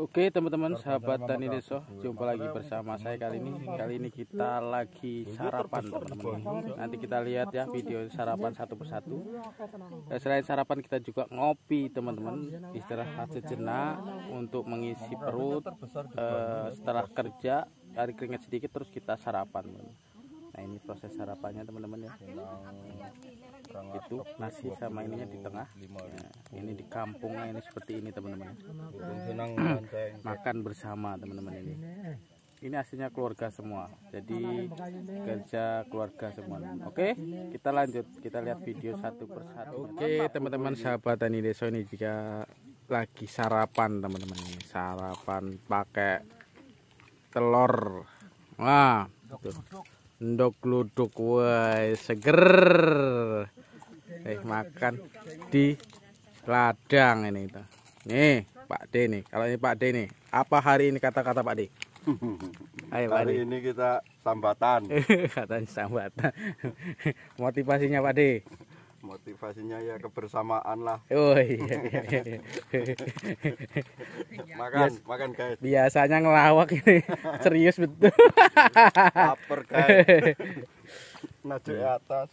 Oke teman-teman sahabat Tani Deso Jumpa lagi bersama saya kali ini Kali ini kita lagi sarapan teman-teman Nanti kita lihat ya video sarapan satu persatu iya, eh, Selain sarapan kita juga ngopi teman-teman Istirahat sejenak Untuk mengisi perut eh, Setelah kerja Hari keringat sedikit terus kita sarapan Nah ini proses sarapannya teman-teman ya itu nasi sama ininya di tengah ya, ini di kampungnya ini seperti ini teman-teman makan bersama teman-teman ini ini aslinya keluarga semua jadi kerja keluarga semua oke kita lanjut kita lihat video satu persatu oke teman-teman sahabat tani deso ini jika lagi sarapan teman-teman sarapan pakai telur wah ndok luduk woi, seger eh makan di ladang ini tuh, Nih, Pak D nih. Kalau ini Pak D nih, apa hari ini kata-kata Pak D? Ayo, Pak hari D. ini kita sambatan. Katanya sambatan. Motivasinya Pak D motivasinya ya kebersamaan lah oh iya, iya, iya. makan Bias, makan guys biasanya ngelawak ini serius betul lapar guys Najuk iya. atas.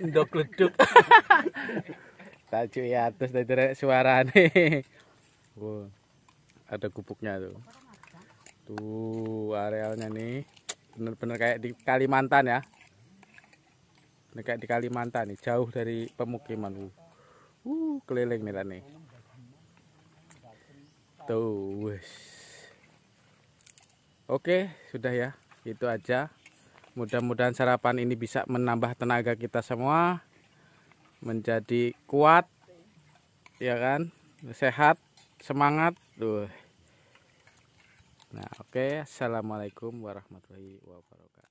Ndok leduk. Tajuk e atas dari suara suarane. Wow. Ada gubuknya tuh. Tuh arealnya nih. Bener-bener kayak di Kalimantan ya. Ini kayak di Kalimantan nih, jauh dari pemukiman. Uh, uh keliling nih nih. Tuh, wes. Oke, sudah ya. Itu aja. Mudah-mudahan sarapan ini bisa menambah tenaga kita semua menjadi kuat ya kan, sehat, semangat. Duh. Nah, oke, okay. assalamualaikum warahmatullahi wabarakatuh.